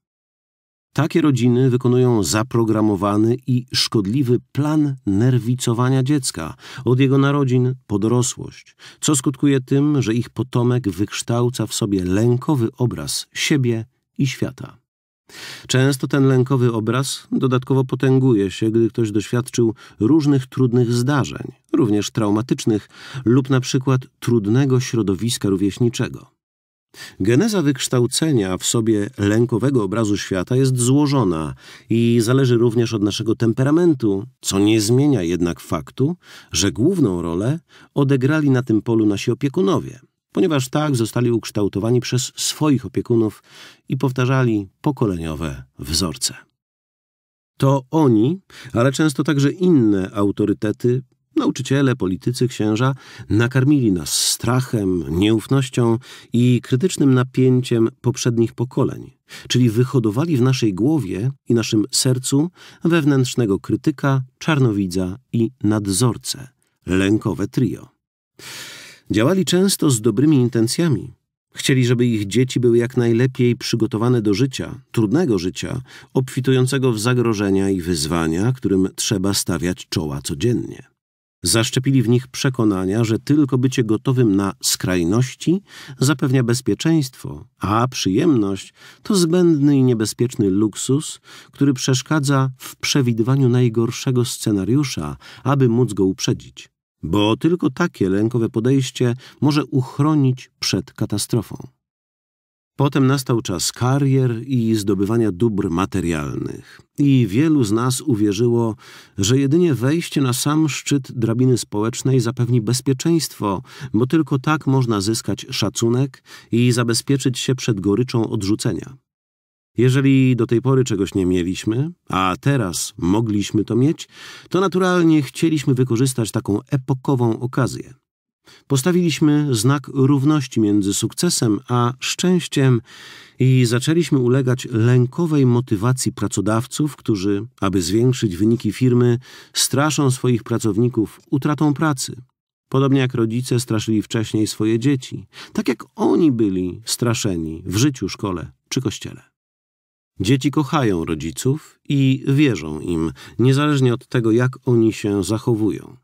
Takie rodziny wykonują zaprogramowany i szkodliwy plan nerwicowania dziecka od jego narodzin po dorosłość, co skutkuje tym, że ich potomek wykształca w sobie lękowy obraz siebie i świata. Często ten lękowy obraz dodatkowo potęguje się, gdy ktoś doświadczył różnych trudnych zdarzeń, również traumatycznych lub na przykład trudnego środowiska rówieśniczego. Geneza wykształcenia w sobie lękowego obrazu świata jest złożona i zależy również od naszego temperamentu, co nie zmienia jednak faktu, że główną rolę odegrali na tym polu nasi opiekunowie, ponieważ tak zostali ukształtowani przez swoich opiekunów i powtarzali pokoleniowe wzorce. To oni, ale często także inne autorytety Nauczyciele, politycy, księża nakarmili nas strachem, nieufnością i krytycznym napięciem poprzednich pokoleń, czyli wyhodowali w naszej głowie i naszym sercu wewnętrznego krytyka, czarnowidza i nadzorcę lękowe trio. Działali często z dobrymi intencjami. Chcieli, żeby ich dzieci były jak najlepiej przygotowane do życia, trudnego życia, obfitującego w zagrożenia i wyzwania, którym trzeba stawiać czoła codziennie. Zaszczepili w nich przekonania, że tylko bycie gotowym na skrajności zapewnia bezpieczeństwo, a przyjemność to zbędny i niebezpieczny luksus, który przeszkadza w przewidywaniu najgorszego scenariusza, aby móc go uprzedzić. Bo tylko takie lękowe podejście może uchronić przed katastrofą. Potem nastał czas karier i zdobywania dóbr materialnych. I wielu z nas uwierzyło, że jedynie wejście na sam szczyt drabiny społecznej zapewni bezpieczeństwo, bo tylko tak można zyskać szacunek i zabezpieczyć się przed goryczą odrzucenia. Jeżeli do tej pory czegoś nie mieliśmy, a teraz mogliśmy to mieć, to naturalnie chcieliśmy wykorzystać taką epokową okazję. Postawiliśmy znak równości między sukcesem a szczęściem i zaczęliśmy ulegać lękowej motywacji pracodawców, którzy, aby zwiększyć wyniki firmy, straszą swoich pracowników utratą pracy. Podobnie jak rodzice straszyli wcześniej swoje dzieci, tak jak oni byli straszeni w życiu, szkole czy kościele. Dzieci kochają rodziców i wierzą im, niezależnie od tego, jak oni się zachowują.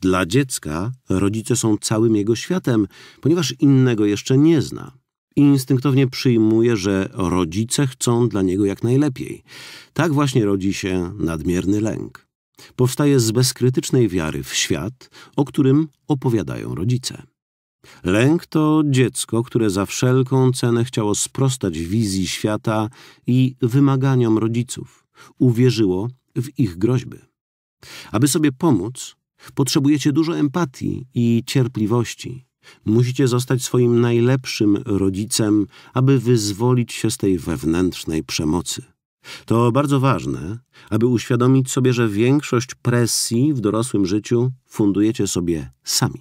Dla dziecka rodzice są całym jego światem, ponieważ innego jeszcze nie zna. I instynktownie przyjmuje, że rodzice chcą dla niego jak najlepiej. Tak właśnie rodzi się nadmierny lęk. Powstaje z bezkrytycznej wiary w świat, o którym opowiadają rodzice. Lęk to dziecko, które za wszelką cenę chciało sprostać wizji świata i wymaganiom rodziców. Uwierzyło w ich groźby. Aby sobie pomóc, Potrzebujecie dużo empatii i cierpliwości. Musicie zostać swoim najlepszym rodzicem, aby wyzwolić się z tej wewnętrznej przemocy. To bardzo ważne, aby uświadomić sobie, że większość presji w dorosłym życiu fundujecie sobie sami.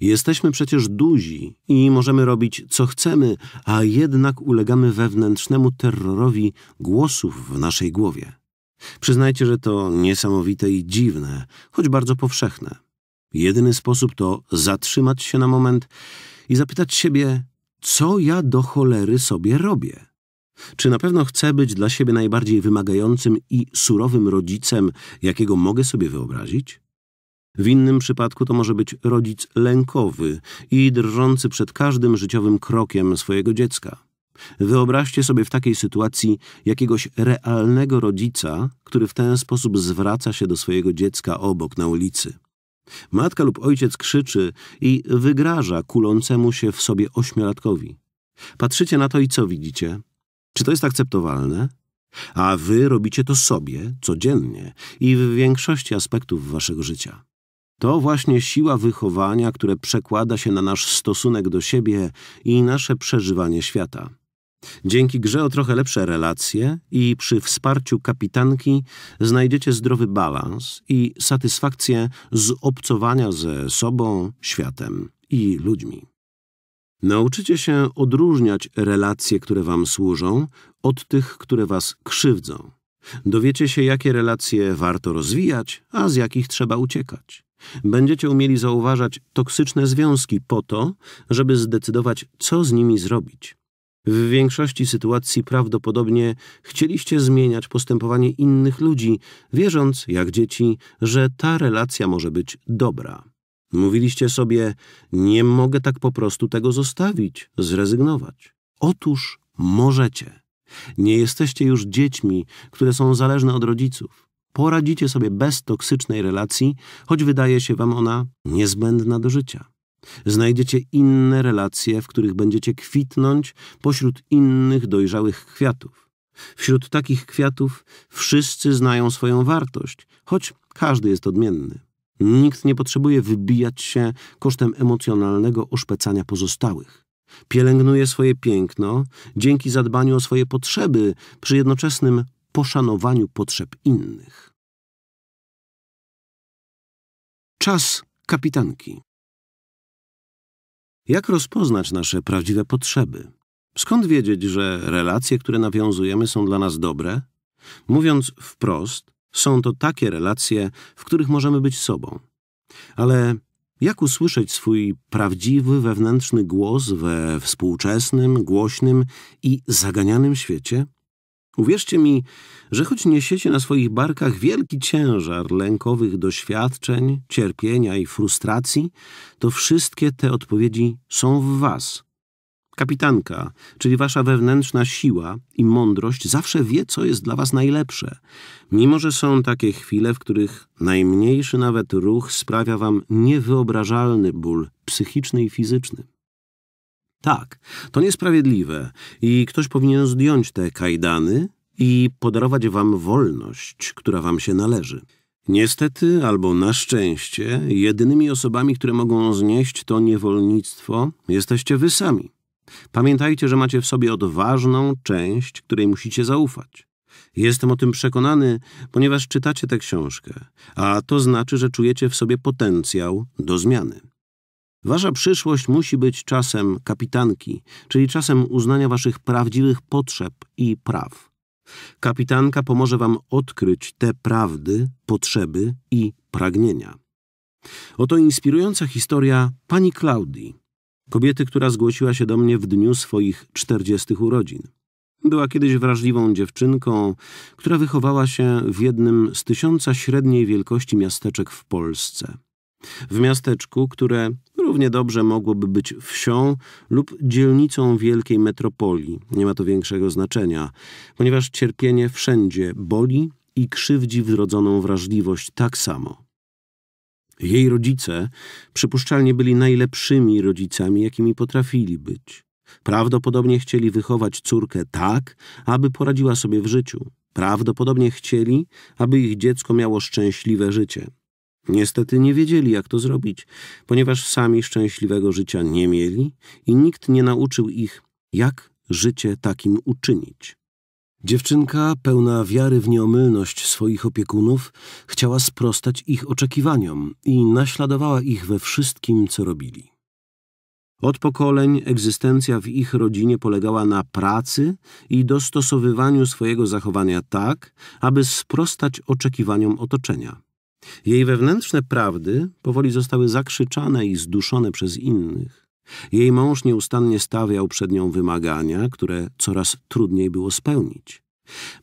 Jesteśmy przecież duzi i możemy robić co chcemy, a jednak ulegamy wewnętrznemu terrorowi głosów w naszej głowie. Przyznajcie, że to niesamowite i dziwne, choć bardzo powszechne. Jedyny sposób to zatrzymać się na moment i zapytać siebie, co ja do cholery sobie robię. Czy na pewno chcę być dla siebie najbardziej wymagającym i surowym rodzicem, jakiego mogę sobie wyobrazić? W innym przypadku to może być rodzic lękowy i drżący przed każdym życiowym krokiem swojego dziecka. Wyobraźcie sobie w takiej sytuacji jakiegoś realnego rodzica, który w ten sposób zwraca się do swojego dziecka obok na ulicy. Matka lub ojciec krzyczy i wygraża kulącemu się w sobie ośmiolatkowi. Patrzycie na to i co widzicie? Czy to jest akceptowalne? A wy robicie to sobie codziennie i w większości aspektów waszego życia. To właśnie siła wychowania, które przekłada się na nasz stosunek do siebie i nasze przeżywanie świata. Dzięki grze o trochę lepsze relacje i przy wsparciu kapitanki znajdziecie zdrowy balans i satysfakcję z obcowania ze sobą, światem i ludźmi. Nauczycie się odróżniać relacje, które wam służą, od tych, które was krzywdzą. Dowiecie się, jakie relacje warto rozwijać, a z jakich trzeba uciekać. Będziecie umieli zauważać toksyczne związki po to, żeby zdecydować, co z nimi zrobić. W większości sytuacji prawdopodobnie chcieliście zmieniać postępowanie innych ludzi, wierząc, jak dzieci, że ta relacja może być dobra. Mówiliście sobie, nie mogę tak po prostu tego zostawić, zrezygnować. Otóż możecie. Nie jesteście już dziećmi, które są zależne od rodziców. Poradzicie sobie bez toksycznej relacji, choć wydaje się wam ona niezbędna do życia. Znajdziecie inne relacje, w których będziecie kwitnąć pośród innych dojrzałych kwiatów. Wśród takich kwiatów wszyscy znają swoją wartość, choć każdy jest odmienny. Nikt nie potrzebuje wybijać się kosztem emocjonalnego oszpecania pozostałych. Pielęgnuje swoje piękno dzięki zadbaniu o swoje potrzeby przy jednoczesnym poszanowaniu potrzeb innych. Czas kapitanki. Jak rozpoznać nasze prawdziwe potrzeby? Skąd wiedzieć, że relacje, które nawiązujemy, są dla nas dobre? Mówiąc wprost, są to takie relacje, w których możemy być sobą. Ale jak usłyszeć swój prawdziwy wewnętrzny głos we współczesnym, głośnym i zaganianym świecie? Uwierzcie mi, że choć niesiecie na swoich barkach wielki ciężar lękowych doświadczeń, cierpienia i frustracji, to wszystkie te odpowiedzi są w was. Kapitanka, czyli wasza wewnętrzna siła i mądrość, zawsze wie, co jest dla was najlepsze, mimo że są takie chwile, w których najmniejszy nawet ruch sprawia wam niewyobrażalny ból psychiczny i fizyczny. Tak, to niesprawiedliwe i ktoś powinien zdjąć te kajdany i podarować wam wolność, która wam się należy. Niestety, albo na szczęście, jedynymi osobami, które mogą znieść to niewolnictwo, jesteście wy sami. Pamiętajcie, że macie w sobie odważną część, której musicie zaufać. Jestem o tym przekonany, ponieważ czytacie tę książkę, a to znaczy, że czujecie w sobie potencjał do zmiany. Wasza przyszłość musi być czasem kapitanki, czyli czasem uznania waszych prawdziwych potrzeb i praw. Kapitanka pomoże wam odkryć te prawdy, potrzeby i pragnienia. Oto inspirująca historia pani Klaudii, kobiety, która zgłosiła się do mnie w dniu swoich czterdziestych urodzin. Była kiedyś wrażliwą dziewczynką, która wychowała się w jednym z tysiąca średniej wielkości miasteczek w Polsce. W miasteczku, które równie dobrze mogłoby być wsią lub dzielnicą wielkiej metropolii, nie ma to większego znaczenia, ponieważ cierpienie wszędzie boli i krzywdzi wrodzoną wrażliwość tak samo. Jej rodzice przypuszczalnie byli najlepszymi rodzicami, jakimi potrafili być. Prawdopodobnie chcieli wychować córkę tak, aby poradziła sobie w życiu. Prawdopodobnie chcieli, aby ich dziecko miało szczęśliwe życie. Niestety nie wiedzieli, jak to zrobić, ponieważ sami szczęśliwego życia nie mieli i nikt nie nauczył ich, jak życie takim uczynić. Dziewczynka, pełna wiary w nieomylność swoich opiekunów, chciała sprostać ich oczekiwaniom i naśladowała ich we wszystkim, co robili. Od pokoleń egzystencja w ich rodzinie polegała na pracy i dostosowywaniu swojego zachowania tak, aby sprostać oczekiwaniom otoczenia. Jej wewnętrzne prawdy powoli zostały zakrzyczane i zduszone przez innych. Jej mąż nieustannie stawiał przed nią wymagania, które coraz trudniej było spełnić.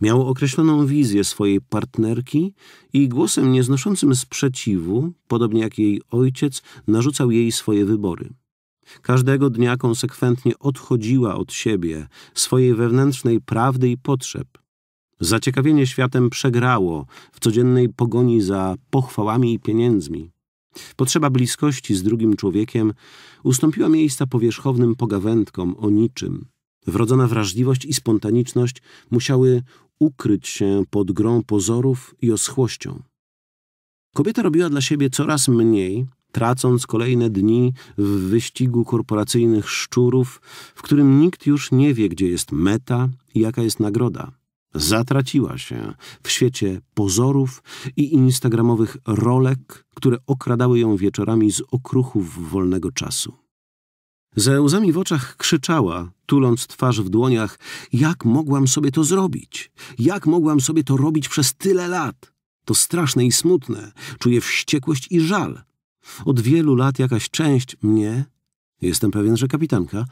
Miał określoną wizję swojej partnerki i głosem nieznoszącym sprzeciwu, podobnie jak jej ojciec, narzucał jej swoje wybory. Każdego dnia konsekwentnie odchodziła od siebie, swojej wewnętrznej prawdy i potrzeb – Zaciekawienie światem przegrało w codziennej pogoni za pochwałami i pieniędzmi. Potrzeba bliskości z drugim człowiekiem ustąpiła miejsca powierzchownym pogawędkom o niczym. Wrodzona wrażliwość i spontaniczność musiały ukryć się pod grą pozorów i oschłością. Kobieta robiła dla siebie coraz mniej, tracąc kolejne dni w wyścigu korporacyjnych szczurów, w którym nikt już nie wie, gdzie jest meta i jaka jest nagroda zatraciła się w świecie pozorów i instagramowych rolek, które okradały ją wieczorami z okruchów wolnego czasu. Ze łzami w oczach krzyczała, tuląc twarz w dłoniach: Jak mogłam sobie to zrobić? Jak mogłam sobie to robić przez tyle lat? To straszne i smutne. Czuję wściekłość i żal. Od wielu lat jakaś część mnie jestem pewien, że kapitanka,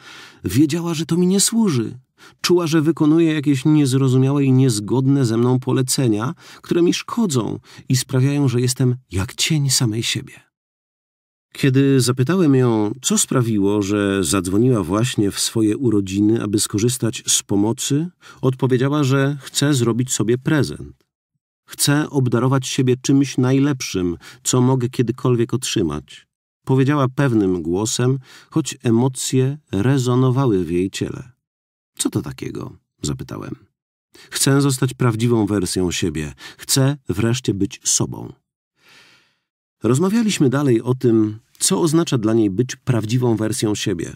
wiedziała, że to mi nie służy. Czuła, że wykonuje jakieś niezrozumiałe i niezgodne ze mną polecenia, które mi szkodzą i sprawiają, że jestem jak cień samej siebie. Kiedy zapytałem ją, co sprawiło, że zadzwoniła właśnie w swoje urodziny, aby skorzystać z pomocy, odpowiedziała, że chce zrobić sobie prezent. Chce obdarować siebie czymś najlepszym, co mogę kiedykolwiek otrzymać. Powiedziała pewnym głosem, choć emocje rezonowały w jej ciele. Co to takiego? zapytałem. Chcę zostać prawdziwą wersją siebie. Chcę wreszcie być sobą. Rozmawialiśmy dalej o tym, co oznacza dla niej być prawdziwą wersją siebie.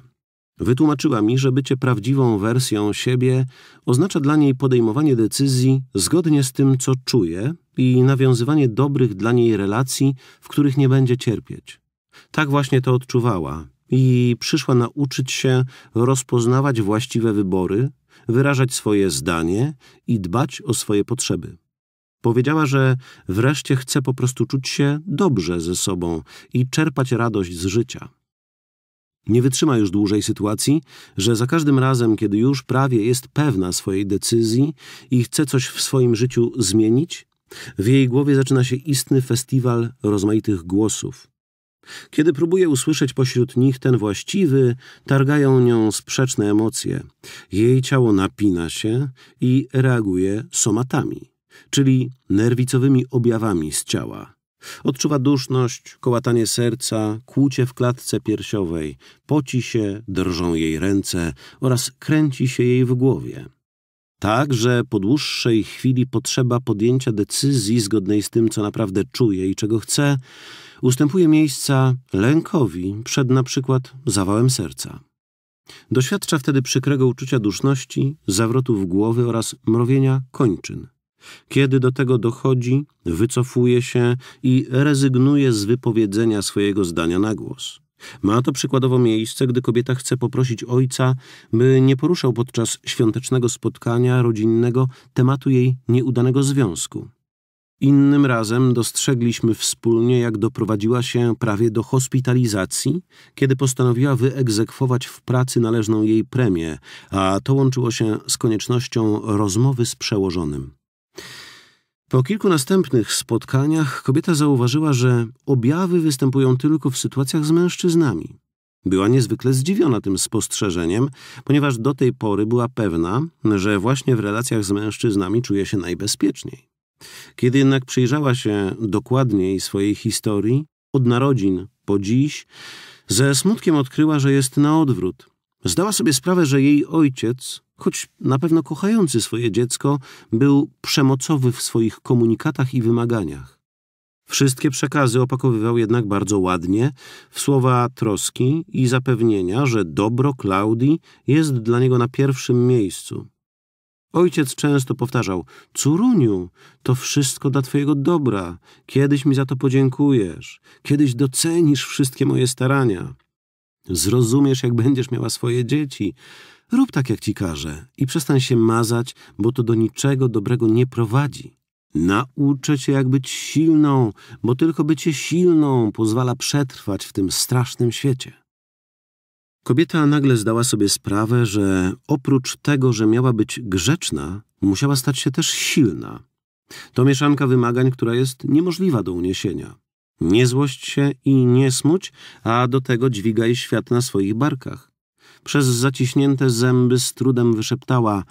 Wytłumaczyła mi, że bycie prawdziwą wersją siebie oznacza dla niej podejmowanie decyzji zgodnie z tym, co czuje i nawiązywanie dobrych dla niej relacji, w których nie będzie cierpieć. Tak właśnie to odczuwała i przyszła nauczyć się rozpoznawać właściwe wybory, wyrażać swoje zdanie i dbać o swoje potrzeby. Powiedziała, że wreszcie chce po prostu czuć się dobrze ze sobą i czerpać radość z życia. Nie wytrzyma już dłużej sytuacji, że za każdym razem, kiedy już prawie jest pewna swojej decyzji i chce coś w swoim życiu zmienić, w jej głowie zaczyna się istny festiwal rozmaitych głosów. Kiedy próbuje usłyszeć pośród nich ten właściwy, targają nią sprzeczne emocje. Jej ciało napina się i reaguje somatami, czyli nerwicowymi objawami z ciała. Odczuwa duszność, kołatanie serca, kłucie w klatce piersiowej, poci się, drżą jej ręce oraz kręci się jej w głowie tak, że po dłuższej chwili potrzeba podjęcia decyzji zgodnej z tym, co naprawdę czuję i czego chcę, ustępuje miejsca lękowi przed na przykład zawałem serca. Doświadcza wtedy przykrego uczucia duszności, zawrotów głowy oraz mrowienia kończyn. Kiedy do tego dochodzi, wycofuje się i rezygnuje z wypowiedzenia swojego zdania na głos. Ma to przykładowo miejsce, gdy kobieta chce poprosić ojca, by nie poruszał podczas świątecznego spotkania rodzinnego tematu jej nieudanego związku. Innym razem dostrzegliśmy wspólnie, jak doprowadziła się prawie do hospitalizacji, kiedy postanowiła wyegzekwować w pracy należną jej premię, a to łączyło się z koniecznością rozmowy z przełożonym. Po kilku następnych spotkaniach kobieta zauważyła, że objawy występują tylko w sytuacjach z mężczyznami. Była niezwykle zdziwiona tym spostrzeżeniem, ponieważ do tej pory była pewna, że właśnie w relacjach z mężczyznami czuje się najbezpieczniej. Kiedy jednak przyjrzała się dokładniej swojej historii, od narodzin po dziś, ze smutkiem odkryła, że jest na odwrót. Zdała sobie sprawę, że jej ojciec choć na pewno kochający swoje dziecko, był przemocowy w swoich komunikatach i wymaganiach. Wszystkie przekazy opakowywał jednak bardzo ładnie, w słowa troski i zapewnienia, że dobro Klaudii jest dla niego na pierwszym miejscu. Ojciec często powtarzał, Curuniu, to wszystko dla twojego dobra, kiedyś mi za to podziękujesz, kiedyś docenisz wszystkie moje starania. Zrozumiesz, jak będziesz miała swoje dzieci, Rób tak, jak ci każę i przestań się mazać, bo to do niczego dobrego nie prowadzi. Nauczę cię, jak być silną, bo tylko bycie silną pozwala przetrwać w tym strasznym świecie. Kobieta nagle zdała sobie sprawę, że oprócz tego, że miała być grzeczna, musiała stać się też silna. To mieszanka wymagań, która jest niemożliwa do uniesienia. Nie złość się i nie smuć, a do tego dźwigaj świat na swoich barkach. Przez zaciśnięte zęby z trudem wyszeptała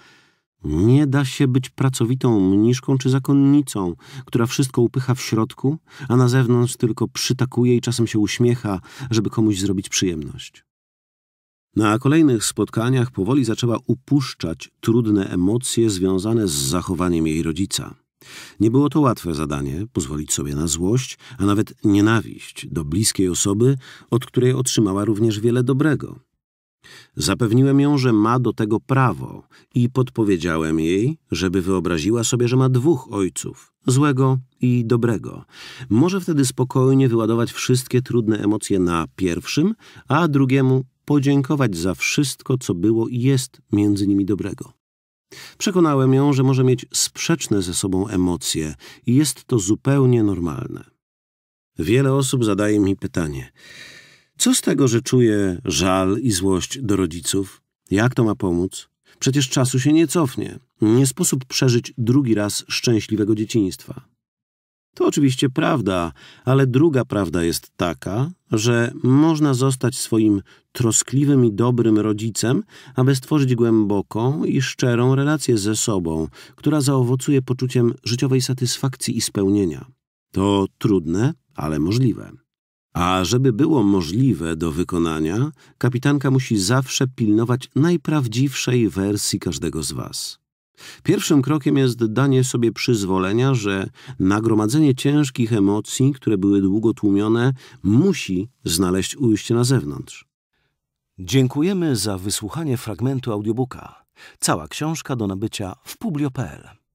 nie da się być pracowitą mniszką czy zakonnicą, która wszystko upycha w środku, a na zewnątrz tylko przytakuje i czasem się uśmiecha, żeby komuś zrobić przyjemność. Na kolejnych spotkaniach powoli zaczęła upuszczać trudne emocje związane z zachowaniem jej rodzica. Nie było to łatwe zadanie pozwolić sobie na złość, a nawet nienawiść do bliskiej osoby, od której otrzymała również wiele dobrego. Zapewniłem ją, że ma do tego prawo i podpowiedziałem jej, żeby wyobraziła sobie, że ma dwóch ojców, złego i dobrego. Może wtedy spokojnie wyładować wszystkie trudne emocje na pierwszym, a drugiemu podziękować za wszystko, co było i jest między nimi dobrego. Przekonałem ją, że może mieć sprzeczne ze sobą emocje i jest to zupełnie normalne. Wiele osób zadaje mi pytanie – co z tego, że czuję żal i złość do rodziców? Jak to ma pomóc? Przecież czasu się nie cofnie. Nie sposób przeżyć drugi raz szczęśliwego dzieciństwa. To oczywiście prawda, ale druga prawda jest taka, że można zostać swoim troskliwym i dobrym rodzicem, aby stworzyć głęboką i szczerą relację ze sobą, która zaowocuje poczuciem życiowej satysfakcji i spełnienia. To trudne, ale możliwe. A żeby było możliwe do wykonania, kapitanka musi zawsze pilnować najprawdziwszej wersji każdego z Was. Pierwszym krokiem jest danie sobie przyzwolenia, że nagromadzenie ciężkich emocji, które były długo tłumione, musi znaleźć ujście na zewnątrz. Dziękujemy za wysłuchanie fragmentu audiobooka. Cała książka do nabycia w publio.pl.